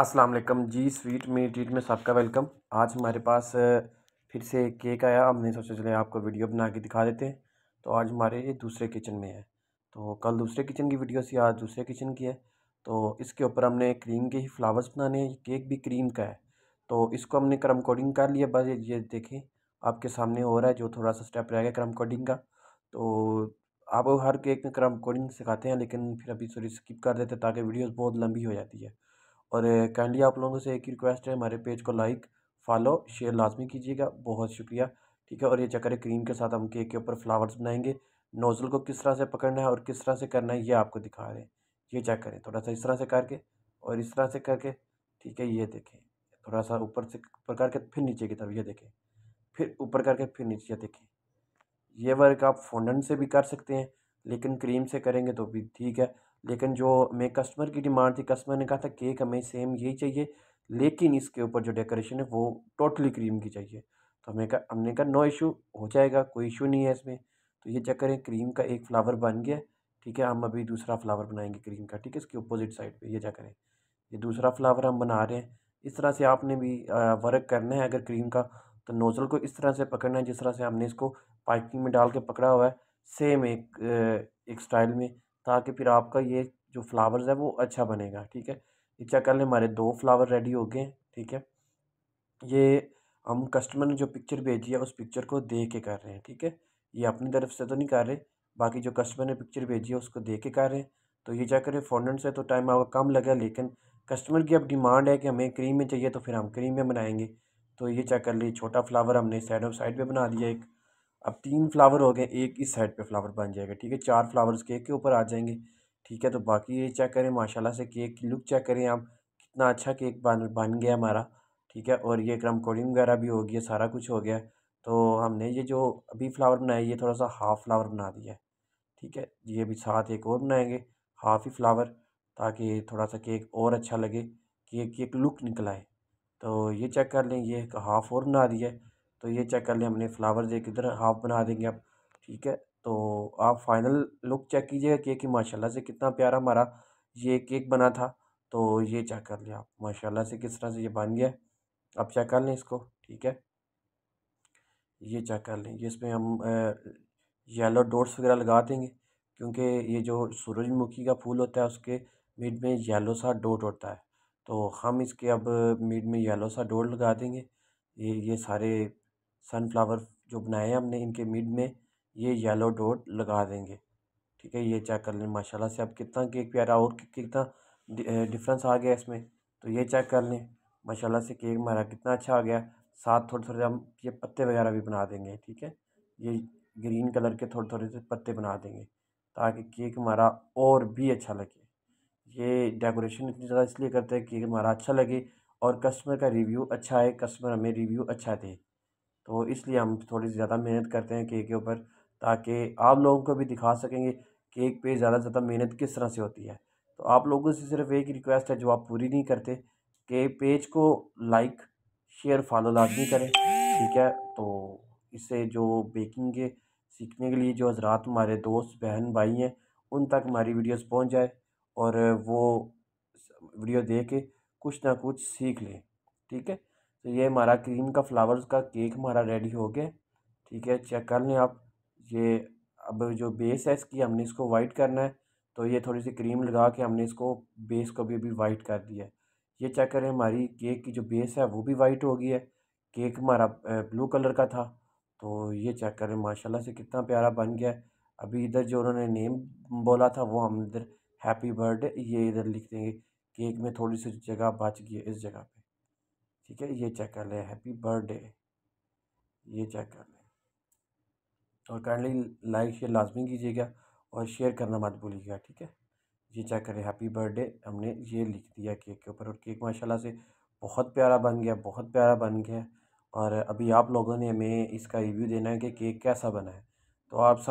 अस्सलाम वालेकुम जी स्वीट में ट्रीट में सबका वेलकम आज हमारे पास फिर से केक आया हमने सोचा चले आपको वीडियो बना के दिखा देते हैं तो आज हमारे दूसरे किचन में है तो कल दूसरे किचन की वीडियो से आज दूसरे किचन की है तो इसके ऊपर हमने क्रीम के ही फ्लावर्स बनाने हैं केक भी क्रीम का है तो इसको हमने क्रम कोडिंग कर लिया बस ये देखें आपके सामने हो रहा है जो थोड़ा सा स्टेप रह गया क्रम कोडिंग का तो आप हर केक में क्रम कोडिंग सिखाते हैं लेकिन फिर अभी सॉरी स्किप कर देते ताकि वीडियोज़ बहुत लंबी हो जाती है और काइंडली आप लोगों से एक ही रिक्वेस्ट है हमारे पेज को लाइक फॉलो शेयर लाजमी कीजिएगा बहुत शुक्रिया ठीक है और ये चेक करें क्रीम के साथ हम केक के ऊपर फ्लावर्स बनाएंगे नोज़ल को किस तरह से पकड़ना है और किस तरह से करना है ये आपको दिखा रहे हैं ये चेक करें थोड़ा सा इस तरह से करके और इस तरह से करके ठीक है ये देखें थोड़ा सा ऊपर से ऊपर करके फिर नीचे की तरफ ये देखें फिर ऊपर करके फिर नीचे देखें ये वर्क आप फोंडन से भी कर सकते हैं लेकिन क्रीम से करेंगे तो भी ठीक है लेकिन जो मैं कस्टमर की डिमांड थी कस्टमर ने कहा था केक हमें सेम यही चाहिए लेकिन इसके ऊपर जो डेकोरेशन है वो टोटली क्रीम की चाहिए तो हमें कहा हमने कहा नो इशू हो जाएगा कोई इशू नहीं है इसमें तो ये चक्कर है क्रीम का एक फ्लावर बन गया ठीक है हम अभी दूसरा फ्लावर बनाएंगे क्रीम का ठीक है इसके अपोजिट साइड पर ये चक्कर है ये दूसरा फ्लावर हम बना रहे हैं इस तरह से आपने भी वर्क करना है अगर क्रीम का तो नोज़ल को इस तरह से पकड़ना है जिस तरह से हमने इसको पाइपिंग में डाल के पकड़ा हुआ है सेम एक एक स्टाइल में ताकि फिर आपका ये जो फ्लावर्स है वो अच्छा बनेगा ठीक है ये चेक कर लें हमारे दो फ्लावर रेडी हो गए ठीक है ये हम कस्टमर ने जो पिक्चर भेजी है उस पिक्चर को देख के कर रहे हैं ठीक है ये अपनी तरफ से तो नहीं कर रहे बाकी जो कस्टमर ने पिक्चर भेजी है उसको देख के कर रहे हैं तो ये चेक करें फोनन से तो टाइम आपका कम लगा लेकिन कस्टमर की अब डिमांड है कि हमें क्रीम में चाहिए तो फिर हम क्रीम में बनाएंगे तो ये चेक कर लिए छोटा फ्लावर हमने साइड ऑफ साइड पर बना दिया एक अब तीन फ्लावर हो गए एक इस साइड पे फ्लावर बन जाएगा ठीक है चार फ्लावर्स केक के ऊपर आ जाएंगे ठीक है तो बाकी ये चेक करें माशाल्लाह से केक की लुक चेक करें आप कितना अच्छा केक बन बन गया हमारा ठीक है और ये क्रम कोडिंग वगैरह भी हो गया सारा कुछ हो गया तो हमने ये जो अभी फ्लावर बनाया ये थोड़ा सा हाफ़ फ्लावर बना दिया है ठीक है ये अभी साथ एक और बनाएंगे हाफ ही फ्लावर ताकि थोड़ा सा केक और अच्छा लगे केक की एक लुक निकल आए तो ये चेक कर लें ये हाफ और बना दिया तो ये चेक कर लिया हमने फ्लावर्स एक इधर हाफ बना देंगे आप ठीक है तो आप फाइनल लुक चेक कीजिएगा केक की माशाल्लाह से कितना प्यारा हमारा ये केक बना था तो ये चेक कर लिया आप माशाल्लाह से किस तरह से ये बन गया आप चेक कर लें इसको ठीक है ये चेक कर लें जिसमें हम येलो डोट्स वगैरह लगा देंगे क्योंकि ये जो सूरजमुखी का फूल होता है उसके मिड में येलो सा डोट होता है तो हम इसके अब मिड में येलो सा डोट लगा देंगे ये ये सारे सनफ्लावर जो बनाए हैं हमने इनके मिड में ये येलो डॉट लगा देंगे ठीक है ये चेक कर लें माशाल्लाह से अब कितना केक प्यारा और कितना डिफरेंस आ गया इसमें तो ये चेक कर लें माशाल्लाह से केक हमारा कितना अच्छा आ गया साथ थोड़े थोड़े हम ये पत्ते वगैरह भी बना देंगे ठीक है ये ग्रीन कलर के थोड़े थोड़े से पत्ते बना देंगे ताकि केक हमारा और भी अच्छा लगे ये डेकोरेशन इतनी ज़्यादा इसलिए करते हैं केक हमारा अच्छा लगे और कस्टमर का रिव्यू अच्छा है कस्टमर हमें रिव्यू अच्छा दे तो इसलिए हम थोड़ी ज़्यादा मेहनत करते हैं केक के ऊपर ताकि आप लोगों को भी दिखा सकेंगे केक पे ज़्यादा से ज़्यादा मेहनत किस तरह से होती है तो आप लोगों से सिर्फ एक रिक्वेस्ट है जो आप पूरी नहीं करते कि पेज को लाइक शेयर फॉलो लाजमी करें ठीक है तो इससे जो बेकिंग के सीखने के लिए जो हजरात हमारे दोस्त बहन भाई हैं उन तक हमारी वीडियोस पहुंच जाए और वो वीडियो देख के कुछ ना कुछ सीख लें ठीक है तो ये हमारा क्रीम का फ्लावर्स का केक हमारा रेडी हो गया ठीक है चेक कर लें आप ये अब जो बेस है इसकी हमने इसको वाइट करना है तो ये थोड़ी सी क्रीम लगा के हमने इसको बेस को भी अभी वाइट कर दिया है ये चेक करें हमारी केक की जो बेस है वो भी वाइट हो गई है केक हमारा ब्लू कलर का था तो ये चेक करें माशाल्लाह से कितना प्यारा बन गया अभी इधर जो उन्होंने नेम बोला था वो हम इधर हैप्पी बर्थडे ये इधर लिख देंगे केक में थोड़ी सी जगह बच गई है इस जगह पर ठीक है ये चेक कर लें हैप्पी बर्थडे ये चेक कर लें और काइंडली लाइक शेयर लाजमी कीजिएगा और शेयर करना मत भूलिएगा ठीक है ये चेक करें हैप्पी बर्थडे हमने ये लिख दिया केक के ऊपर और केक माशाल्लाह से बहुत प्यारा बन गया बहुत प्यारा बन गया और अभी आप लोगों ने हमें इसका रिव्यू देना है कि केक कैसा बना है तो आप सब